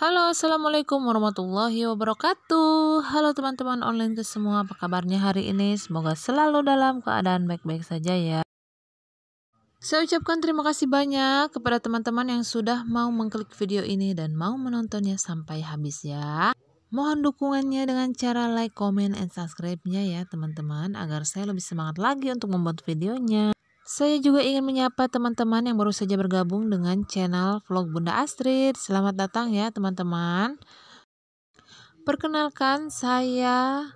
Halo, Assalamualaikum warahmatullahi wabarakatuh Halo teman-teman online ke semua, apa kabarnya hari ini? Semoga selalu dalam keadaan baik-baik saja ya Saya ucapkan terima kasih banyak kepada teman-teman yang sudah mau mengklik video ini dan mau menontonnya sampai habis ya Mohon dukungannya dengan cara like, comment, and subscribe-nya ya teman-teman Agar saya lebih semangat lagi untuk membuat videonya saya juga ingin menyapa teman-teman yang baru saja bergabung dengan channel vlog Bunda Astrid. Selamat datang ya teman-teman. Perkenalkan saya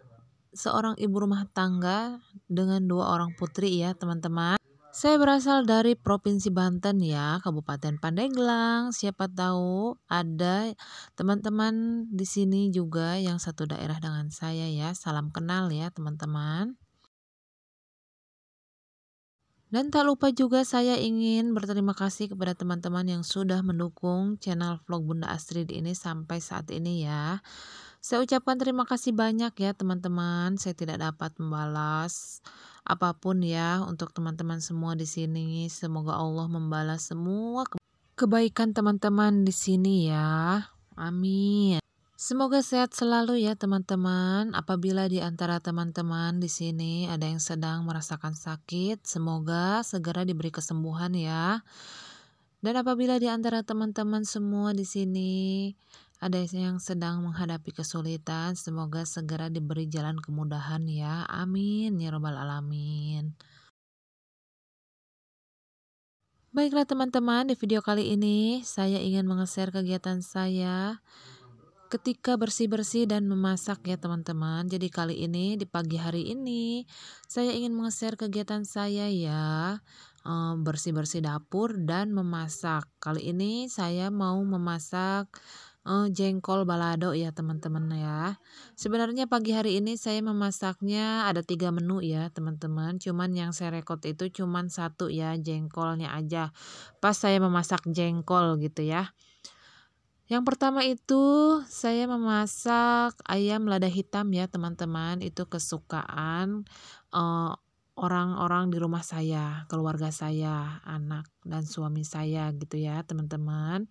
seorang ibu rumah tangga dengan dua orang putri ya teman-teman. Saya berasal dari Provinsi Banten ya, Kabupaten Pandeglang. Siapa tahu ada teman-teman di sini juga yang satu daerah dengan saya ya. Salam kenal ya teman-teman. Dan tak lupa juga saya ingin berterima kasih kepada teman-teman yang sudah mendukung channel vlog Bunda Astrid ini sampai saat ini ya. Saya ucapkan terima kasih banyak ya teman-teman. Saya tidak dapat membalas apapun ya untuk teman-teman semua di sini. Semoga Allah membalas semua kebaikan teman-teman di sini ya. Amin. Semoga sehat selalu ya teman-teman. Apabila di antara teman-teman di sini ada yang sedang merasakan sakit, semoga segera diberi kesembuhan ya. Dan apabila di antara teman-teman semua di sini ada yang sedang menghadapi kesulitan, semoga segera diberi jalan kemudahan ya. Amin ya robbal alamin. Baiklah teman-teman, di video kali ini saya ingin meng kegiatan saya ketika bersih-bersih dan memasak ya teman-teman. Jadi kali ini di pagi hari ini saya ingin meng-share kegiatan saya ya eh, bersih-bersih dapur dan memasak. Kali ini saya mau memasak eh, jengkol balado ya teman-teman ya. Sebenarnya pagi hari ini saya memasaknya ada tiga menu ya teman-teman. Cuman yang saya rekod itu cuman satu ya jengkolnya aja. Pas saya memasak jengkol gitu ya. Yang pertama itu saya memasak ayam lada hitam ya teman-teman itu kesukaan eh, orang-orang uh, di rumah saya, keluarga saya, anak dan suami saya gitu ya teman-teman.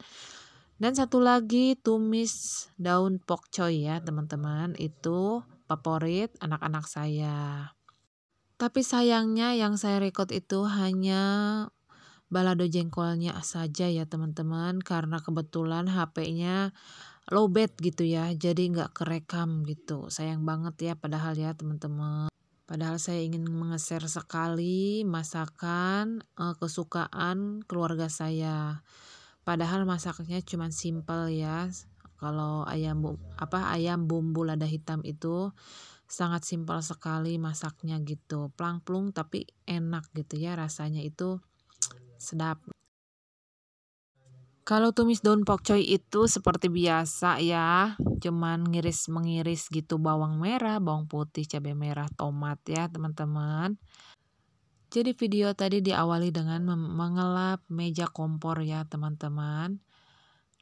Dan satu lagi tumis daun pokcoy ya teman-teman itu favorit anak-anak saya. Tapi sayangnya yang saya record itu hanya balado jengkolnya saja ya teman-teman karena kebetulan HP-nya lowbat gitu ya jadi nggak kerekam gitu sayang banget ya padahal ya teman-teman padahal saya ingin mengeser sekali masakan eh, kesukaan keluarga saya padahal masaknya cuma simple ya kalau ayam bu apa ayam bumbu lada hitam itu sangat simpel sekali masaknya gitu plang plung tapi enak gitu ya rasanya itu sedap. Kalau tumis daun pokcoy itu seperti biasa ya, cuman ngiris mengiris gitu bawang merah, bawang putih, cabai merah, tomat ya teman-teman. Jadi video tadi diawali dengan mengelap meja kompor ya teman-teman.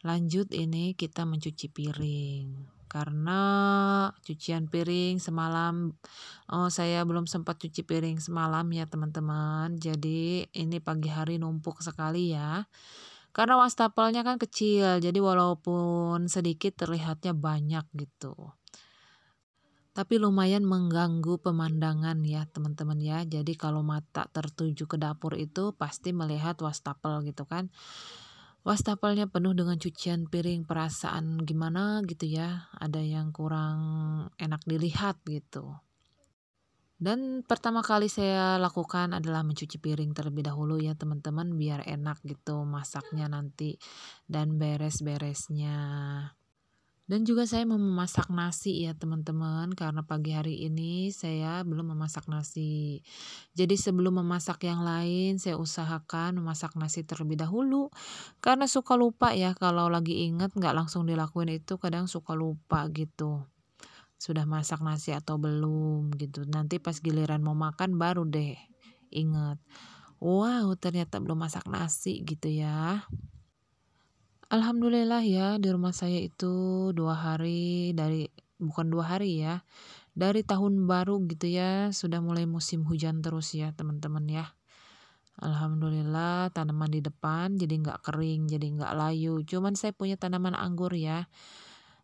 Lanjut ini kita mencuci piring karena cucian piring semalam oh, saya belum sempat cuci piring semalam ya teman-teman jadi ini pagi hari numpuk sekali ya karena wastafelnya kan kecil jadi walaupun sedikit terlihatnya banyak gitu tapi lumayan mengganggu pemandangan ya teman-teman ya jadi kalau mata tertuju ke dapur itu pasti melihat wastafel gitu kan wastafelnya penuh dengan cucian piring perasaan gimana gitu ya ada yang kurang enak dilihat gitu dan pertama kali saya lakukan adalah mencuci piring terlebih dahulu ya teman-teman biar enak gitu masaknya nanti dan beres-beresnya dan juga saya mau memasak nasi ya teman-teman karena pagi hari ini saya belum memasak nasi. Jadi sebelum memasak yang lain saya usahakan memasak nasi terlebih dahulu karena suka lupa ya kalau lagi inget nggak langsung dilakuin itu kadang suka lupa gitu sudah masak nasi atau belum gitu. Nanti pas giliran mau makan baru deh inget. Wow, ternyata belum masak nasi gitu ya. Alhamdulillah ya di rumah saya itu dua hari dari bukan dua hari ya dari tahun baru gitu ya sudah mulai musim hujan terus ya teman-teman ya. Alhamdulillah tanaman di depan jadi nggak kering jadi nggak layu. Cuman saya punya tanaman anggur ya.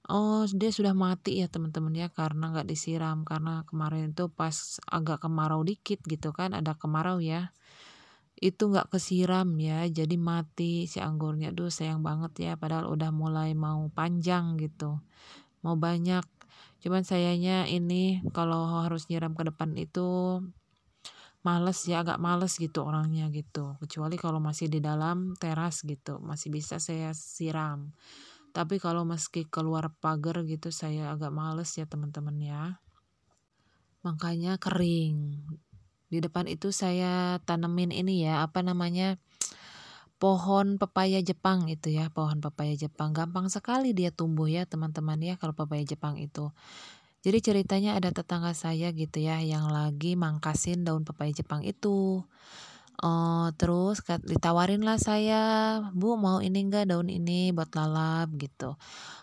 Oh dia sudah mati ya teman-teman ya karena nggak disiram karena kemarin itu pas agak kemarau dikit gitu kan ada kemarau ya itu nggak kesiram ya jadi mati si anggurnya aduh sayang banget ya padahal udah mulai mau panjang gitu mau banyak cuman sayanya ini kalau harus nyiram ke depan itu males ya agak males gitu orangnya gitu kecuali kalau masih di dalam teras gitu masih bisa saya siram tapi kalau meski keluar pagar gitu saya agak males ya teman-teman ya makanya kering di depan itu saya tanemin ini ya apa namanya pohon pepaya Jepang itu ya pohon pepaya Jepang gampang sekali dia tumbuh ya teman-teman ya kalau pepaya Jepang itu jadi ceritanya ada tetangga saya gitu ya yang lagi mangkasin daun pepaya Jepang itu Uh, terus ditawarin lah saya, Bu mau ini enggak daun ini buat lalap gitu.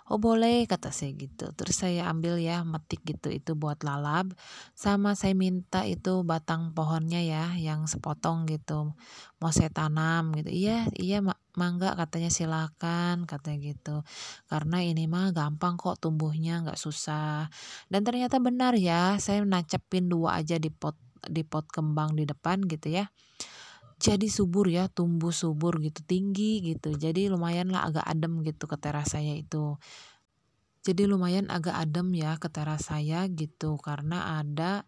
Oh boleh kata saya gitu. Terus saya ambil ya metik gitu itu buat lalap. Sama saya minta itu batang pohonnya ya yang sepotong gitu. Mau saya tanam gitu. Iya iya ma mangga katanya silakan katanya gitu. Karena ini mah gampang kok tumbuhnya nggak susah. Dan ternyata benar ya saya nancepin dua aja di pot di pot kembang di depan gitu ya jadi subur ya tumbuh subur gitu tinggi gitu jadi lumayan lah agak adem gitu ke teras saya itu jadi lumayan agak adem ya ke teras saya gitu karena ada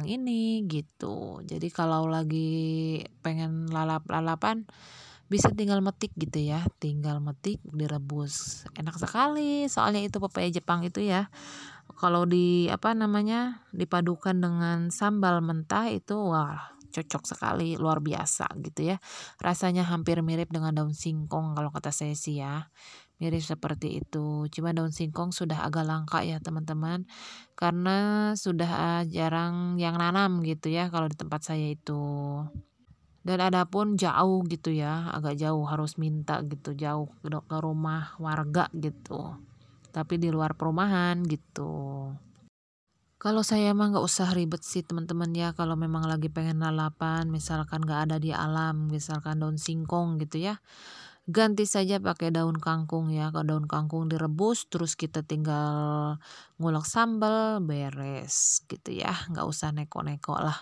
yang ini gitu jadi kalau lagi pengen lalap-lalapan bisa tinggal metik gitu ya tinggal metik direbus enak sekali soalnya itu pepaya Jepang itu ya kalau di apa namanya dipadukan dengan sambal mentah itu wah cocok sekali luar biasa gitu ya rasanya hampir mirip dengan daun singkong kalau kata saya sih ya mirip seperti itu cuma daun singkong sudah agak langka ya teman-teman karena sudah ah, jarang yang nanam gitu ya kalau di tempat saya itu dan ada pun jauh gitu ya agak jauh harus minta gitu jauh ke rumah warga gitu tapi di luar perumahan gitu. Kalau saya mah nggak usah ribet sih teman-teman ya kalau memang lagi pengen lalapan misalkan nggak ada di alam misalkan daun singkong gitu ya ganti saja pakai daun kangkung ya kalau daun kangkung direbus terus kita tinggal ngulek sambal beres gitu ya nggak usah neko-neko lah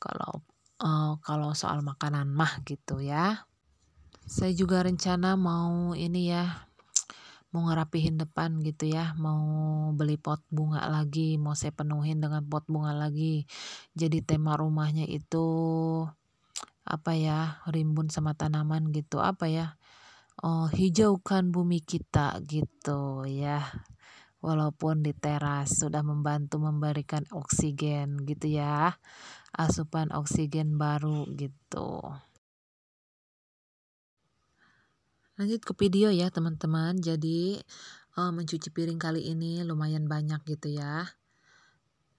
kalau uh, kalau soal makanan mah gitu ya saya juga rencana mau ini ya mau ngerapihin depan gitu ya, mau beli pot bunga lagi, mau saya penuhin dengan pot bunga lagi. Jadi tema rumahnya itu apa ya, rimbun sama tanaman gitu, apa ya? Oh, hijaukan bumi kita gitu ya. Walaupun di teras sudah membantu memberikan oksigen gitu ya. Asupan oksigen baru gitu. lanjut ke video ya teman-teman jadi uh, mencuci piring kali ini lumayan banyak gitu ya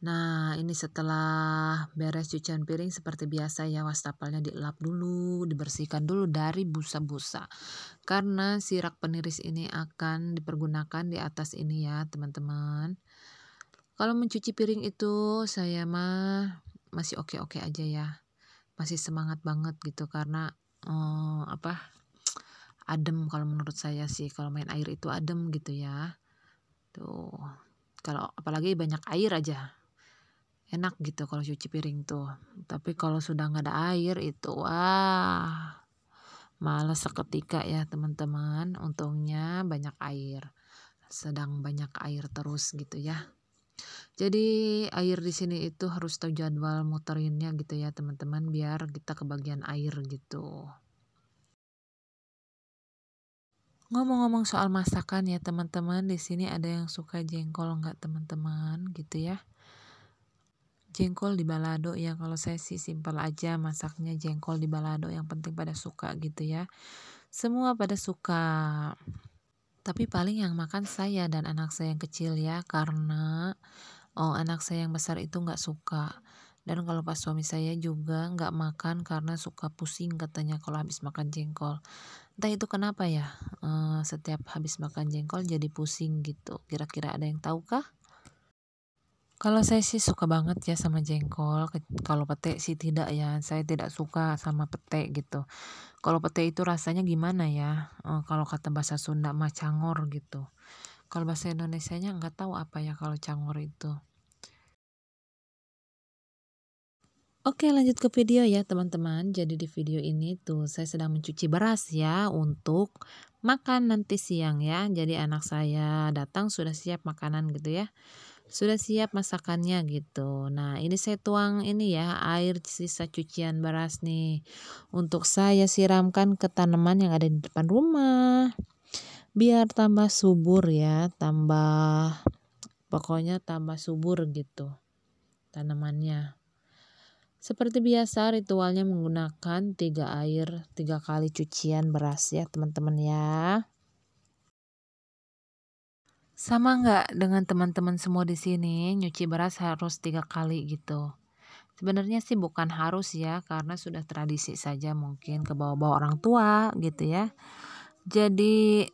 Nah, ini setelah beres cucian piring seperti biasa ya wastafelnya dielap dulu, dibersihkan dulu dari busa-busa. Karena sirak peniris ini akan dipergunakan di atas ini ya, teman-teman. Kalau mencuci piring itu saya mah masih oke-oke aja ya. Masih semangat banget gitu karena eh, apa? adem kalau menurut saya sih kalau main air itu adem gitu ya tuh kalau apalagi banyak air aja enak gitu kalau cuci piring tuh tapi kalau sudah nggak ada air itu wah malas seketika ya teman-teman untungnya banyak air sedang banyak air terus gitu ya jadi air di sini itu harus tahu jadwal muterinnya gitu ya teman-teman biar kita kebagian air gitu Ngomong-ngomong soal masakan ya teman-teman, di sini ada yang suka jengkol nggak teman-teman gitu ya. Jengkol di balado ya, kalau saya sih simpel aja masaknya jengkol di balado, yang penting pada suka gitu ya. Semua pada suka. Tapi paling yang makan saya dan anak saya yang kecil ya, karena oh anak saya yang besar itu nggak suka. Dan kalau pas suami saya juga nggak makan karena suka pusing katanya kalau habis makan jengkol. Entah itu kenapa ya, uh, setiap habis makan jengkol jadi pusing gitu. Kira-kira ada yang tahu kah? Kalau saya sih suka banget ya sama jengkol. Kalau pete sih tidak ya, saya tidak suka sama pete gitu. Kalau pete itu rasanya gimana ya? Eh, kalau kata bahasa Sunda mah cangor gitu. Kalau bahasa Indonesia-nya nggak tahu apa ya kalau cangor itu. Oke lanjut ke video ya teman-teman. Jadi di video ini tuh saya sedang mencuci beras ya untuk makan nanti siang ya. Jadi anak saya datang sudah siap makanan gitu ya. Sudah siap masakannya gitu. Nah ini saya tuang ini ya air sisa cucian beras nih. Untuk saya siramkan ke tanaman yang ada di depan rumah. Biar tambah subur ya. Tambah pokoknya tambah subur gitu tanamannya. Seperti biasa ritualnya menggunakan tiga air tiga kali cucian beras ya teman-teman ya. Sama nggak dengan teman-teman semua di sini nyuci beras harus tiga kali gitu. Sebenarnya sih bukan harus ya karena sudah tradisi saja mungkin ke bawah-bawah orang tua gitu ya. Jadi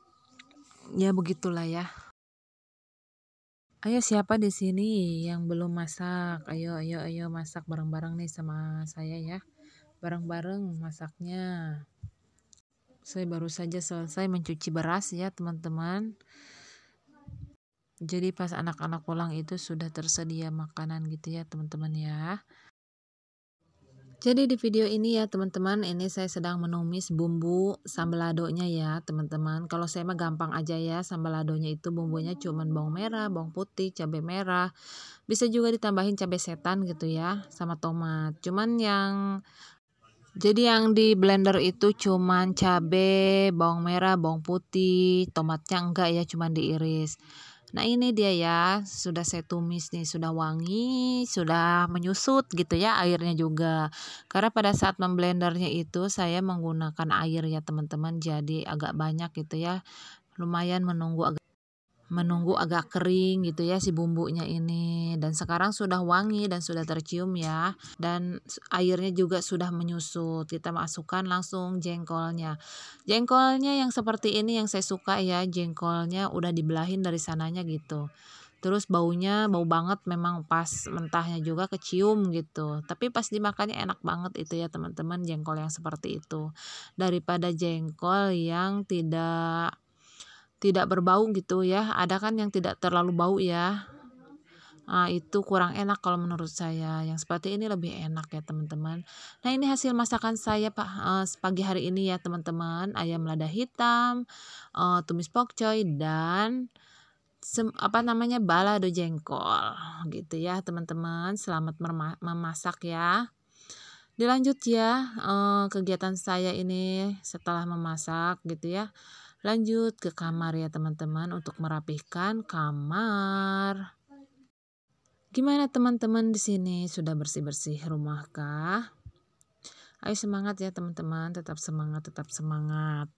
ya begitulah ya. "Ayo siapa di sini yang belum masak? Ayo ayo ayo masak bareng-bareng nih sama saya ya. Bareng-bareng masaknya." Saya baru saja selesai mencuci beras ya, teman-teman. Jadi pas anak-anak pulang itu sudah tersedia makanan gitu ya, teman-teman ya. Jadi di video ini ya teman-teman, ini saya sedang menumis bumbu sambal sambaladonya ya teman-teman. Kalau saya mah gampang aja ya sambal sambaladonya itu bumbunya cuman bawang merah, bawang putih, cabai merah. Bisa juga ditambahin cabai setan gitu ya sama tomat. Cuman yang jadi yang di blender itu cuman cabai, bawang merah, bawang putih, tomatnya enggak ya, cuman diiris. Nah ini dia ya, sudah saya tumis nih, sudah wangi, sudah menyusut gitu ya airnya juga. Karena pada saat memblendernya itu saya menggunakan air ya teman-teman, jadi agak banyak gitu ya. Lumayan menunggu agak menunggu agak kering gitu ya si bumbunya ini dan sekarang sudah wangi dan sudah tercium ya dan airnya juga sudah menyusut kita masukkan langsung jengkolnya jengkolnya yang seperti ini yang saya suka ya jengkolnya udah dibelahin dari sananya gitu terus baunya bau banget memang pas mentahnya juga kecium gitu tapi pas dimakannya enak banget itu ya teman-teman jengkol yang seperti itu daripada jengkol yang tidak tidak berbau gitu ya ada kan yang tidak terlalu bau ya Nah, itu kurang enak kalau menurut saya. Yang seperti ini lebih enak ya, teman-teman. Nah, ini hasil masakan saya Pak uh, pagi hari ini ya, teman-teman. Ayam lada hitam, uh, tumis choy dan sem apa namanya? balado jengkol gitu ya, teman-teman. Selamat memasak ya. Dilanjut ya uh, kegiatan saya ini setelah memasak gitu ya. Lanjut ke kamar ya teman-teman untuk merapihkan kamar. Gimana teman-teman di sini? Sudah bersih-bersih rumahkah? Ayo semangat ya teman-teman, tetap semangat, tetap semangat.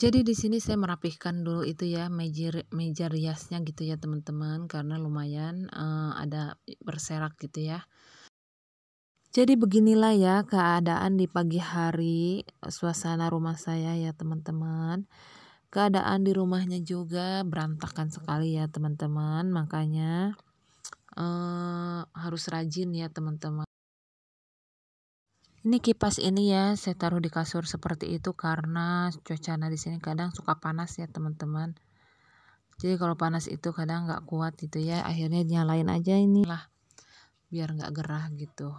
Jadi di sini saya merapihkan dulu itu ya meja meja riasnya gitu ya teman-teman karena lumayan uh, ada berserak gitu ya. Jadi beginilah ya keadaan di pagi hari suasana rumah saya ya teman-teman. Keadaan di rumahnya juga berantakan sekali ya teman-teman. Makanya eh, harus rajin ya teman-teman. Ini kipas ini ya saya taruh di kasur seperti itu karena cuacana di sini kadang suka panas ya teman-teman. Jadi kalau panas itu kadang nggak kuat gitu ya. Akhirnya nyalain aja ini lah biar nggak gerah gitu.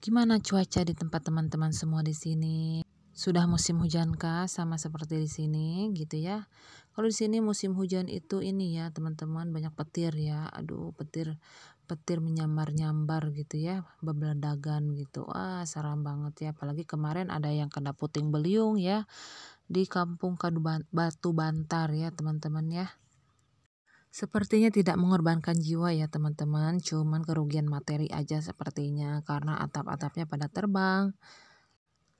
Gimana cuaca di tempat teman-teman semua di sini? Sudah musim hujan kah sama seperti di sini gitu ya? Kalau di sini musim hujan itu ini ya teman-teman banyak petir ya. Aduh, petir petir menyambar-nyambar gitu ya, bebeledagan gitu. Ah, seram banget ya. Apalagi kemarin ada yang kena puting beliung ya di kampung Kadu Batu Bantar ya, teman-teman ya. Sepertinya tidak mengorbankan jiwa ya teman-teman, cuman kerugian materi aja sepertinya karena atap-atapnya pada terbang.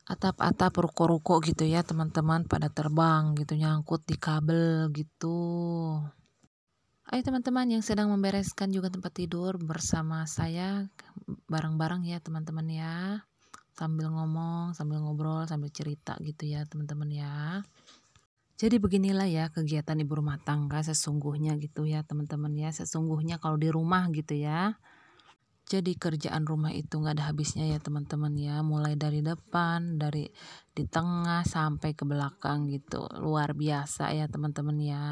Atap-atap ruko-ruko gitu ya teman-teman pada terbang gitu nyangkut di kabel gitu. Ayo teman-teman yang sedang membereskan juga tempat tidur bersama saya bareng-bareng ya teman-teman ya. Sambil ngomong, sambil ngobrol, sambil cerita gitu ya teman-teman ya. Jadi beginilah ya kegiatan ibu rumah tangga sesungguhnya gitu ya teman-teman ya. Sesungguhnya kalau di rumah gitu ya. Jadi kerjaan rumah itu nggak ada habisnya ya teman-teman ya. Mulai dari depan, dari di tengah sampai ke belakang gitu. Luar biasa ya teman-teman ya.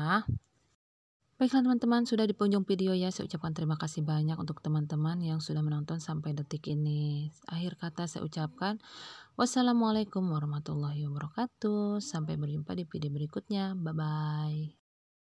Baiklah teman-teman, sudah di penghujung video ya. Saya ucapkan terima kasih banyak untuk teman-teman yang sudah menonton sampai detik ini. Akhir kata saya ucapkan wassalamualaikum warahmatullahi wabarakatuh. Sampai berjumpa di video berikutnya. Bye-bye.